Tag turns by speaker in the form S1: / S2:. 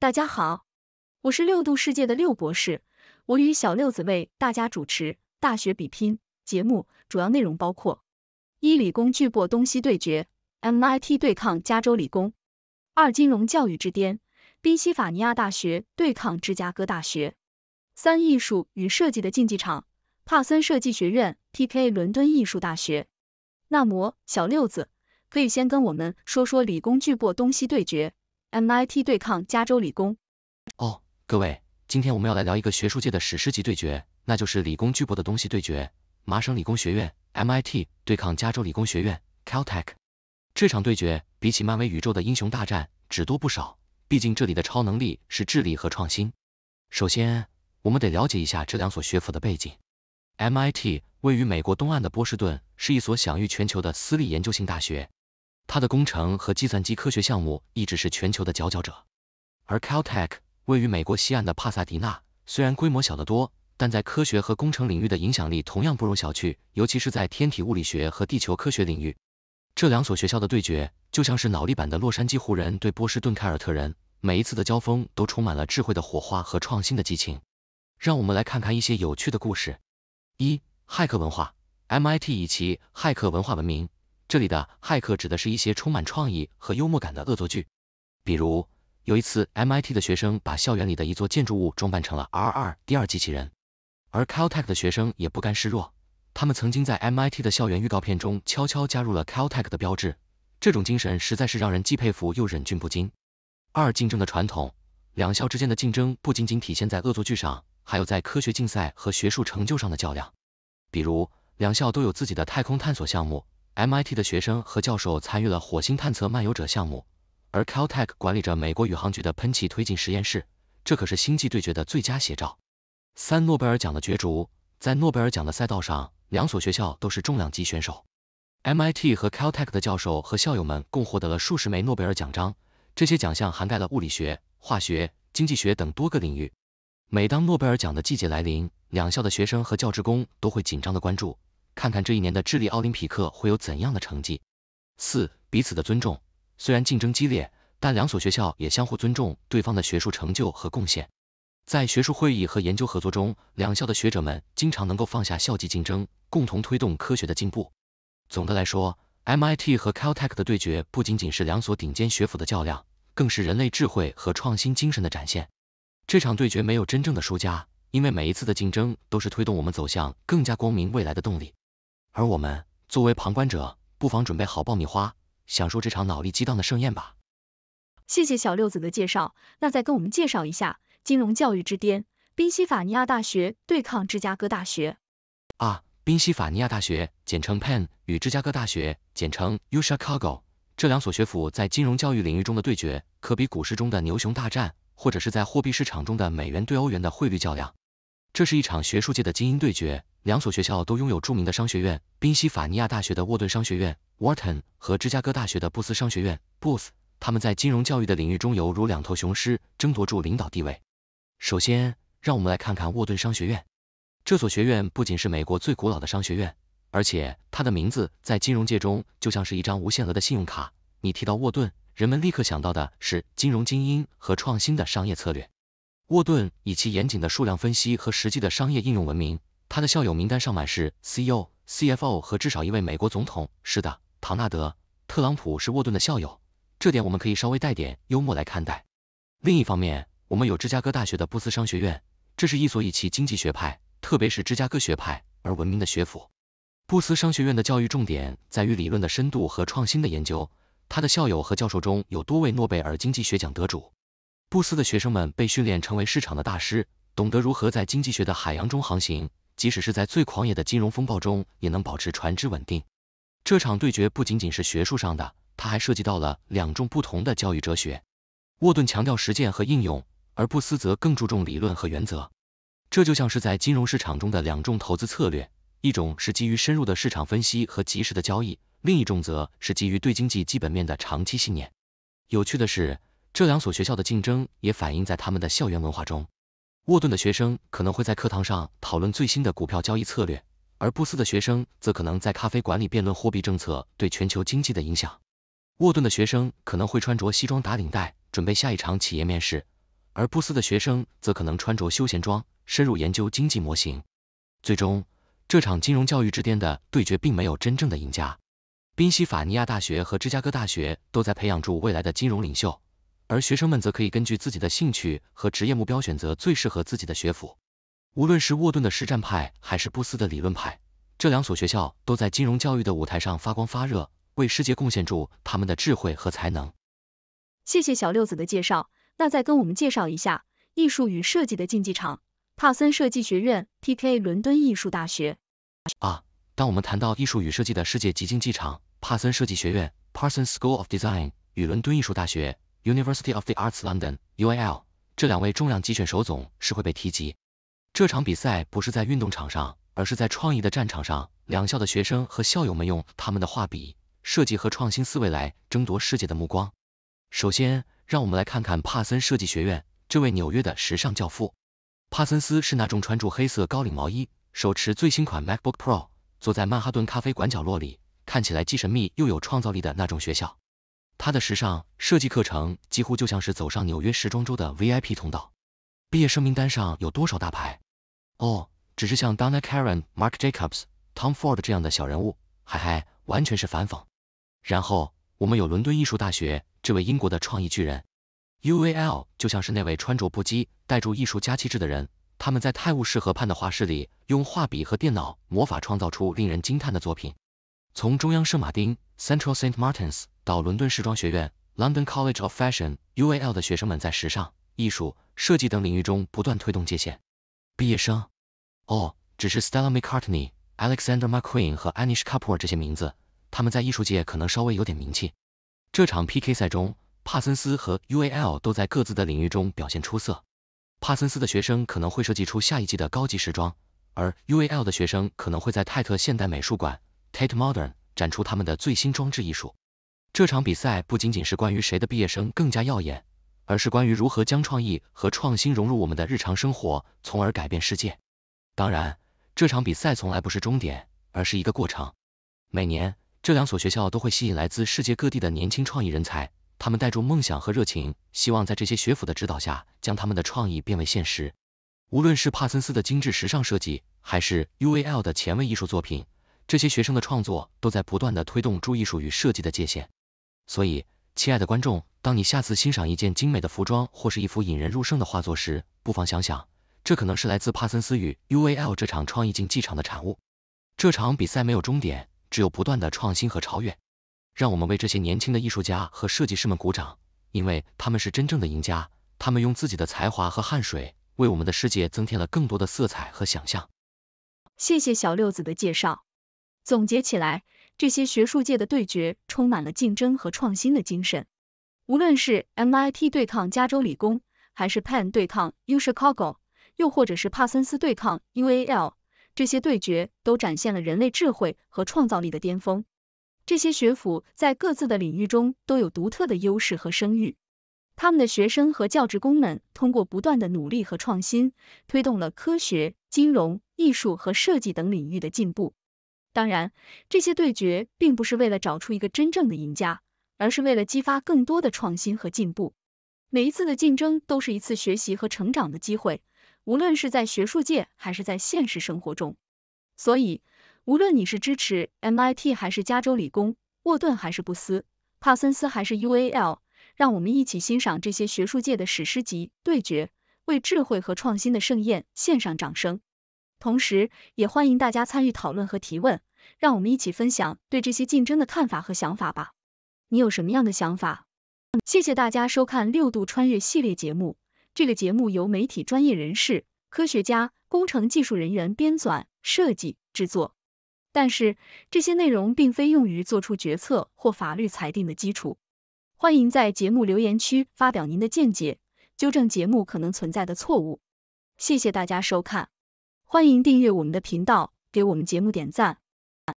S1: 大家好，我是六度世界的六博士，我与小六子为大家主持大学比拼节目，主要内容包括：一、理工巨擘东西对决，MIT 对抗加州理工；二、金融教育之巅，宾夕法尼亚大学对抗芝加哥大学；三、艺术与设计的竞技场，帕森设计学院 PK 伦敦艺术大学。那么，小六子可以先跟我们说说理工巨擘东西对决。MIT 对抗加州理工。
S2: 哦，各位，今天我们要来聊一个学术界的史诗级对决，那就是理工巨擘的东西对决——麻省理工学院 MIT 对抗加州理工学院 Caltech。这场对决比起漫威宇宙的英雄大战只多不少，毕竟这里的超能力是智力和创新。首先，我们得了解一下这两所学府的背景。MIT 位于美国东岸的波士顿，是一所享誉全球的私立研究型大学。它的工程和计算机科学项目一直是全球的佼佼者，而 Caltech 位于美国西岸的帕萨迪纳，虽然规模小得多，但在科学和工程领域的影响力同样不容小觑，尤其是在天体物理学和地球科学领域。这两所学校的对决，就像是脑力版的洛杉矶湖人对波士顿凯尔特人，每一次的交锋都充满了智慧的火花和创新的激情。让我们来看看一些有趣的故事。一、骇客文化，MIT 以其骇客文化闻名。这里的骇客指的是一些充满创意和幽默感的恶作剧，比如有一次，MIT 的学生把校园里的一座建筑物装扮成了 R2 第二机器人，而 Caltech 的学生也不甘示弱，他们曾经在 MIT 的校园预告片中悄悄加入了 Caltech 的标志。这种精神实在是让人既佩服又忍俊不禁。二竞争的传统，两校之间的竞争不仅仅体现在恶作剧上，还有在科学竞赛和学术成就上的较量。比如，两校都有自己的太空探索项目。MIT 的学生和教授参与了火星探测漫游者项目，而 Caltech 管理着美国宇航局的喷气推进实验室，这可是星际对决的最佳写照。三，诺贝尔奖的角逐，在诺贝尔奖的赛道上，两所学校都是重量级选手。MIT 和 Caltech 的教授和校友们共获得了数十枚诺贝尔奖章，这些奖项涵盖了物理学、化学、经济学等多个领域。每当诺贝尔奖的季节来临，两校的学生和教职工都会紧张的关注。看看这一年的智利奥林匹克会有怎样的成绩。四，彼此的尊重。虽然竞争激烈，但两所学校也相互尊重对方的学术成就和贡献。在学术会议和研究合作中，两校的学者们经常能够放下校际竞争，共同推动科学的进步。总的来说，MIT 和 Caltech 的对决不仅仅是两所顶尖学府的较量，更是人类智慧和创新精神的展现。这场对决没有真正的输家，因为每一次的竞争都是推动我们走向更加光明未来的动力。而我们作为旁观者，不妨准备好爆米花，享受这场脑力激荡的盛宴吧。
S1: 谢谢小六子的介绍，那再跟我们介绍一下金融教育之巅——宾夕法尼亚大学对抗芝加哥大学。
S2: 啊，宾夕法尼亚大学，简称 Penn，与芝加哥大学，简称 UChicago，这两所学府在金融教育领域中的对决，可比股市中的牛熊大战，或者是在货币市场中的美元对欧元的汇率较量。这是一场学术界的精英对决，两所学校都拥有著名的商学院。宾夕法尼亚大学的沃顿商学院 （Warton） 和芝加哥大学的布斯商学院 （Booth）。他们在金融教育的领域中犹如两头雄狮，争夺住领导地位。首先，让我们来看看沃顿商学院。这所学院不仅是美国最古老的商学院，而且它的名字在金融界中就像是一张无限额的信用卡。你提到沃顿，人们立刻想到的是金融精英和创新的商业策略。沃顿以其严谨的数量分析和实际的商业应用闻名，他的校友名单上满是 CEO、CFO 和至少一位美国总统。是的，唐纳德·特朗普是沃顿的校友，这点我们可以稍微带点幽默来看待。另一方面，我们有芝加哥大学的布斯商学院，这是一所以其经济学派，特别是芝加哥学派而闻名的学府。布斯商学院的教育重点在于理论的深度和创新的研究，他的校友和教授中有多位诺贝尔经济学奖得主。布斯的学生们被训练成为市场的大师，懂得如何在经济学的海洋中航行，即使是在最狂野的金融风暴中，也能保持船只稳定。这场对决不仅仅是学术上的，它还涉及到了两种不同的教育哲学。沃顿强调实践和应用，而布斯则更注重理论和原则。这就像是在金融市场中的两种投资策略：一种是基于深入的市场分析和及时的交易，另一种则是基于对经济基本面的长期信念。有趣的是。这两所学校的竞争也反映在他们的校园文化中。沃顿的学生可能会在课堂上讨论最新的股票交易策略，而布斯的学生则可能在咖啡馆里辩论货币政策对全球经济的影响。沃顿的学生可能会穿着西装打领带，准备下一场企业面试，而布斯的学生则可能穿着休闲装，深入研究经济模型。最终，这场金融教育之巅的对决并没有真正的赢家。宾夕法尼亚大学和芝加哥大学都在培养住未来的金融领袖。而学生们则可以根据自己的兴趣和职业目标选择最适合自己的学府。无论是沃顿的实战派，还是布斯的理论派，这两所学校都在金融教育的舞台上发光发热，为世界贡献出他们的智慧和才能。
S1: 谢谢小六子的介绍，那再跟我们介绍一下艺术与设计的竞技场——帕森设计学院 （PK 伦敦艺术大学）。
S2: 啊，当我们谈到艺术与设计的世界级竞技场，帕森设计学院 （Parsons School of Design） 与伦敦艺术大学。University of the Arts London (UAL) 这两位重量级选手总是会被提及。这场比赛不是在运动场上，而是在创意的战场上。两校的学生和校友们用他们的画笔、设计和创新思维来争夺世界的目光。首先，让我们来看看帕森设计学院，这位纽约的时尚教父。帕森斯是那种穿着黑色高领毛衣，手持最新款 MacBook Pro，坐在曼哈顿咖啡馆角落里，看起来既神秘又有创造力的那种学校。他的时尚设计课程几乎就像是走上纽约时装周的 VIP 通道，毕业生名单上有多少大牌？哦，只是像 Donna Karan、m a r k Jacobs、Tom Ford 这样的小人物，嗨嗨，完全是反讽。然后我们有伦敦艺术大学这位英国的创意巨人，UAL 就像是那位穿着不羁、带住艺术家气质的人，他们在泰晤士河畔的画室里，用画笔和电脑魔法创造出令人惊叹的作品。从中央圣马丁 （Central Saint Martins） 到伦敦时装学院 （London College of Fashion, UAL） 的学生们，在时尚、艺术、设计等领域中不断推动界限。毕业生，哦，只是 Stella McCartney、Alexander McQueen 和 Anish Kapoor 这些名字，他们在艺术界可能稍微有点名气。这场 PK 赛中，帕森斯和 UAL 都在各自的领域中表现出色。帕森斯的学生可能会设计出下一季的高级时装，而 UAL 的学生可能会在泰特现代美术馆。Tate Modern 展出他们的最新装置艺术。这场比赛不仅仅是关于谁的毕业生更加耀眼，而是关于如何将创意和创新融入我们的日常生活，从而改变世界。当然，这场比赛从来不是终点，而是一个过程。每年，这两所学校都会吸引来自世界各地的年轻创意人才，他们带着梦想和热情，希望在这些学府的指导下，将他们的创意变为现实。无论是帕森斯的精致时尚设计，还是 UAL 的前卫艺术作品。这些学生的创作都在不断的推动住艺术与设计的界限。所以，亲爱的观众，当你下次欣赏一件精美的服装或是一幅引人入胜的画作时，不妨想想，这可能是来自帕森斯与 UAL 这场创意竞技场的产物。这场比赛没有终点，只有不断的创新和超越。让我们为这些年轻的艺术家和设计师们鼓掌，因为他们是真正的赢家。他们用自己的才华和汗水，为我们的世界增添了更多的色彩和想象。
S1: 谢谢小六子的介绍。总结起来，这些学术界的对决充满了竞争和创新的精神。无论是 MIT 对抗加州理工，还是 Penn 对抗 UChicago，又或者是帕森斯对抗 UAL，这些对决都展现了人类智慧和创造力的巅峰。这些学府在各自的领域中都有独特的优势和声誉。他们的学生和教职工们通过不断的努力和创新，推动了科学、金融、艺术和设计等领域的进步。当然，这些对决并不是为了找出一个真正的赢家，而是为了激发更多的创新和进步。每一次的竞争都是一次学习和成长的机会，无论是在学术界还是在现实生活中。所以，无论你是支持 MIT 还是加州理工，沃顿还是布斯，帕森斯还是 UAL，让我们一起欣赏这些学术界的史诗级对决，为智慧和创新的盛宴献上掌声。同时，也欢迎大家参与讨论和提问，让我们一起分享对这些竞争的看法和想法吧。你有什么样的想法？谢谢大家收看六度穿越系列节目。这个节目由媒体专业人士、科学家、工程技术人员编纂、设计、制作，但是这些内容并非用于做出决策或法律裁定的基础。欢迎在节目留言区发表您的见解，纠正节目可能存在的错误。谢谢大家收看。欢迎订阅我们的频道，给我们节目点赞。